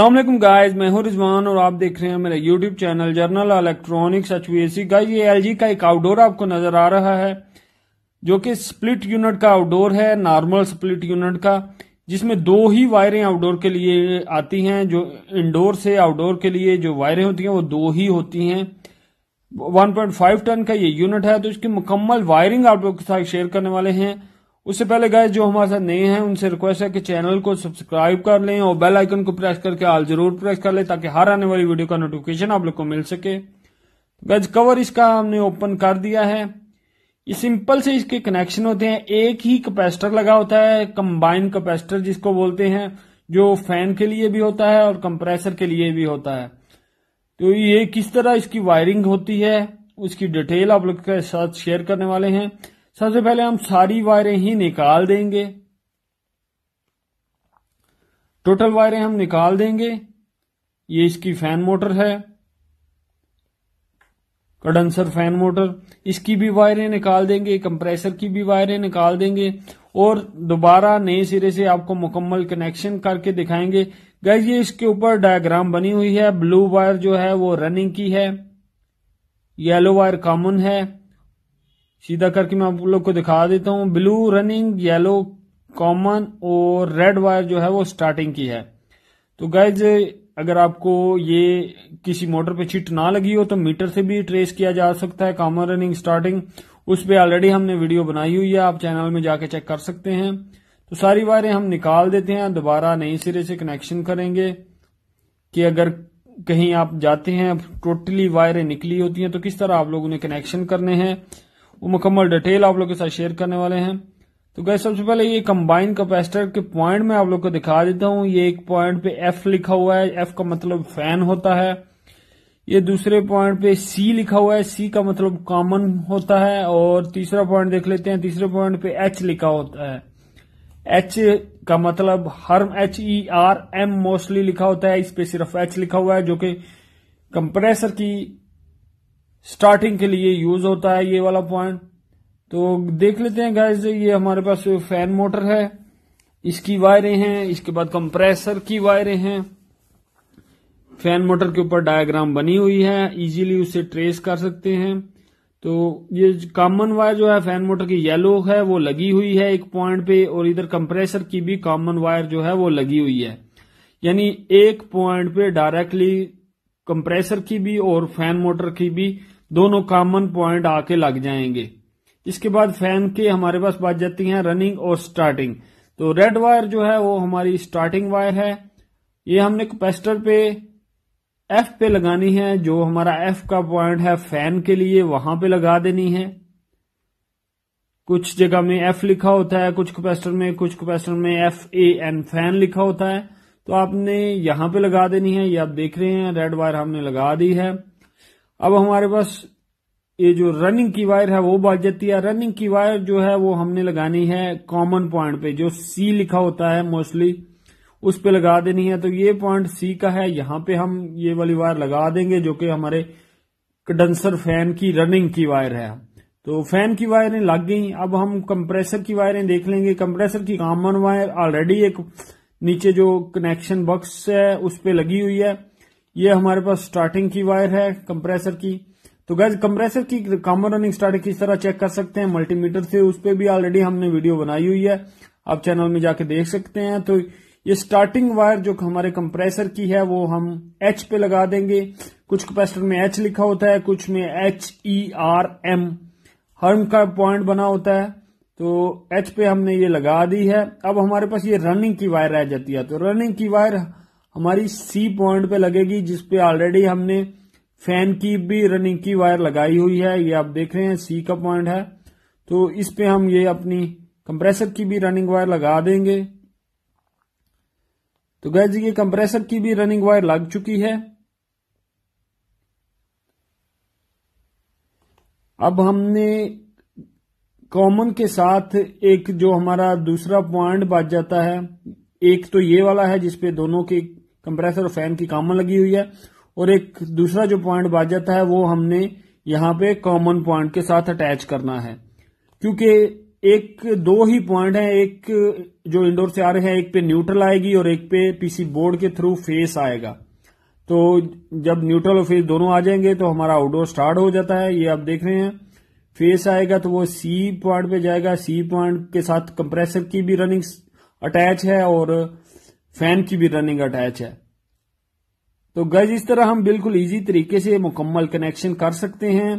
अल्लाम गाइस मैं हूं रिजवान और आप देख रहे हैं मेरा यूट्यूब चैनल जर्नल इलेक्ट्रॉनिक्स एच वी गाइस ये एलजी का एक आउटडोर आपको नजर आ रहा है जो कि स्प्लिट यूनिट का आउटडोर है नॉर्मल स्प्लिट यूनिट का जिसमें दो ही वायरें आउटडोर के लिए आती हैं जो इंडोर से आउटडोर के लिए जो वायरें होती हैं वो दो ही होती हैं 1.5 टन का ये यूनिट है तो इसकी मुकम्मल वायरिंग आप लोग के साथ शेयर करने वाले हैं उससे पहले गए जो हमारे साथ नए हैं उनसे रिक्वेस्ट है कि चैनल को सब्सक्राइब कर लें और बेल आइकन को प्रेस करके आल जरूर प्रेस कर लें ताकि हर आने वाली वीडियो का नोटिफिकेशन आप लोग को मिल सके गज कवर इसका हमने ओपन कर दिया है ये सिंपल से इसके कनेक्शन होते हैं एक ही कैपेसिटर लगा होता है कंबाइन कैपेसिटर जिसको बोलते हैं जो फैन के लिए भी होता है और कंप्रेसर के लिए भी होता है तो ये किस तरह इसकी वायरिंग होती है उसकी डिटेल आप लोग के साथ शेयर करने वाले हैं सबसे पहले हम सारी वायरें ही निकाल देंगे टोटल वायरें हम निकाल देंगे ये इसकी फैन मोटर है कंडेंसर फैन मोटर इसकी भी वायरें निकाल देंगे कंप्रेसर की भी वायरें निकाल देंगे और दोबारा नए सिरे से आपको मुकम्मल कनेक्शन करके दिखाएंगे गैस ये इसके ऊपर डायग्राम बनी हुई है ब्लू वायर जो है वो रनिंग की है येलो वायर कॉमन है सीधा करके मैं आप लोग को दिखा देता हूँ ब्लू रनिंग येलो कॉमन और रेड वायर जो है वो स्टार्टिंग की है तो गाइज अगर आपको ये किसी मोटर पे छिट ना लगी हो तो मीटर से भी ट्रेस किया जा सकता है कॉमन रनिंग स्टार्टिंग उस पर ऑलरेडी हमने वीडियो बनाई हुई है आप चैनल में जाके चेक कर सकते हैं तो सारी वायरें हम निकाल देते हैं दोबारा नए सिरे से कनेक्शन करेंगे कि अगर कहीं आप जाते हैं टोटली वायरें निकली होती हैं तो किस तरह आप लोगों ने कनेक्शन करने हैं वो मुकम्मल डिटेल आप लोग के साथ शेयर करने वाले हैं तो गए सबसे पहले ये कंबाइन कैपेसिटर के पॉइंट में आप लोग को दिखा देता हूँ ये एक पॉइंट पे एफ लिखा हुआ है एफ का मतलब फैन होता है ये दूसरे पॉइंट पे सी लिखा हुआ है सी का मतलब कॉमन होता है और तीसरा पॉइंट देख लेते हैं तीसरे पॉइंट पे एच लिखा होता है एच का मतलब हर H E R M mostly लिखा होता है इस पे सिर्फ एच लिखा हुआ है जो कि कंप्रेसर की स्टार्टिंग के लिए यूज होता है ये वाला पॉइंट तो देख लेते हैं गाइज ये हमारे पास फैन मोटर है इसकी वायरें हैं इसके बाद कंप्रेसर की वायरें हैं फैन मोटर के ऊपर डायग्राम बनी हुई है इजीली उसे ट्रेस कर सकते हैं तो ये कॉमन वायर जो है फैन मोटर की येलो है वो लगी हुई है एक पॉइंट पे और इधर कंप्रेसर की भी कॉमन वायर जो है वो लगी हुई है यानी एक पॉइंट पे डायरेक्टली कंप्रेसर की भी और फैन मोटर की भी दोनों कॉमन प्वाइंट आके लग जाएंगे इसके बाद फैन के हमारे पास बात जाती है रनिंग और स्टार्टिंग तो रेड वायर जो है वो हमारी स्टार्टिंग वायर है ये हमने कैपेसिटर पे एफ पे लगानी है जो हमारा एफ का पॉइंट है फैन के लिए वहां पे लगा देनी है कुछ जगह में एफ लिखा होता है कुछ कैपेसिटर में कुछ कैपेसिटर में एफ ए एन फैन लिखा होता है तो आपने यहां पे लगा देनी है ये आप देख रहे हैं रेड वायर हमने लगा दी है अब हमारे पास ये जो रनिंग की वायर है वो बच जाती है रनिंग की वायर जो है वो हमने लगानी है कॉमन पॉइंट पे जो सी लिखा होता है मोस्टली उस पे लगा देनी है तो ये पॉइंट सी का है यहां पे हम ये वाली वायर लगा देंगे जो कि हमारे कंडेंसर फैन की रनिंग की वायर है तो फैन की वायरें लग गई अब हम कंप्रेसर की वायरें देख लेंगे कंप्रेसर की कॉमन वायर ऑलरेडी एक नीचे जो कनेक्शन बॉक्स है उस पर लगी हुई है ये हमारे पास स्टार्टिंग की वायर है कंप्रेसर की तो गैज कंप्रेसर की कॉमन रनिंग स्टार्टिंग किस तरह चेक कर सकते हैं मल्टीमीटर से उस पर भी ऑलरेडी हमने वीडियो बनाई हुई है आप चैनल में जाके देख सकते हैं तो ये स्टार्टिंग वायर जो हमारे कंप्रेसर की है वो हम एच पे लगा देंगे कुछ कैपेसिटर में एच लिखा होता है कुछ में H E R M HERM का पॉइंट बना होता है तो एच पे हमने ये लगा दी है अब हमारे पास ये रनिंग की वायर रह जाती है तो रनिंग की वायर हमारी सी पॉइंट पे लगेगी जिसपे ऑलरेडी हमने फैन की भी रनिंग की वायर लगाई हुई है ये आप देख रहे हैं सी का पॉइंट है तो इस पे हम ये अपनी कंप्रेसर की भी रनिंग वायर लगा देंगे तो जी ये कंप्रेसर की भी रनिंग वायर लग चुकी है अब हमने कॉमन के साथ एक जो हमारा दूसरा पॉइंट बच जाता है एक तो ये वाला है जिसपे दोनों के कंप्रेसर और फैन की काम लगी हुई है और एक दूसरा जो पॉइंट बच जाता है वो हमने यहाँ पे कॉमन पॉइंट के साथ अटैच करना है क्योंकि एक दो ही पॉइंट है एक जो इंडोर से आ रहे हैं एक पे न्यूट्रल आएगी और एक पे पीसी बोर्ड के थ्रू फेस आएगा तो जब न्यूट्रल और फेस दोनों आ जाएंगे तो हमारा आउटडोर स्टार्ट हो जाता है ये आप देख रहे हैं फेस आएगा तो वो सी पॉइंट पे जाएगा सी पॉइंट के साथ कंप्रेसर की भी रनिंग अटैच है और फैन की भी रनिंग अटैच है तो गज इस तरह हम बिल्कुल इजी तरीके से मुकम्मल कनेक्शन कर सकते हैं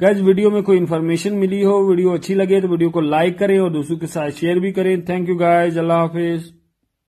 गज वीडियो में कोई इन्फॉर्मेशन मिली हो वीडियो अच्छी लगे तो वीडियो को लाइक करें और दूसरों के साथ शेयर भी करें थैंक यू गाइज अल्लाह हाफिज